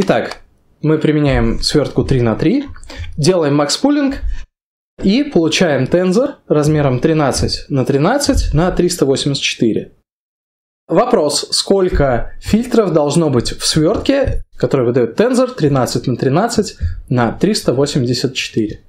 Итак, мы применяем свертку 3 на 3, делаем max pooling и получаем тензор размером 13 на 13 на 384. Вопрос, сколько фильтров должно быть в свертке, который выдает тензор 13 на 13 на 384.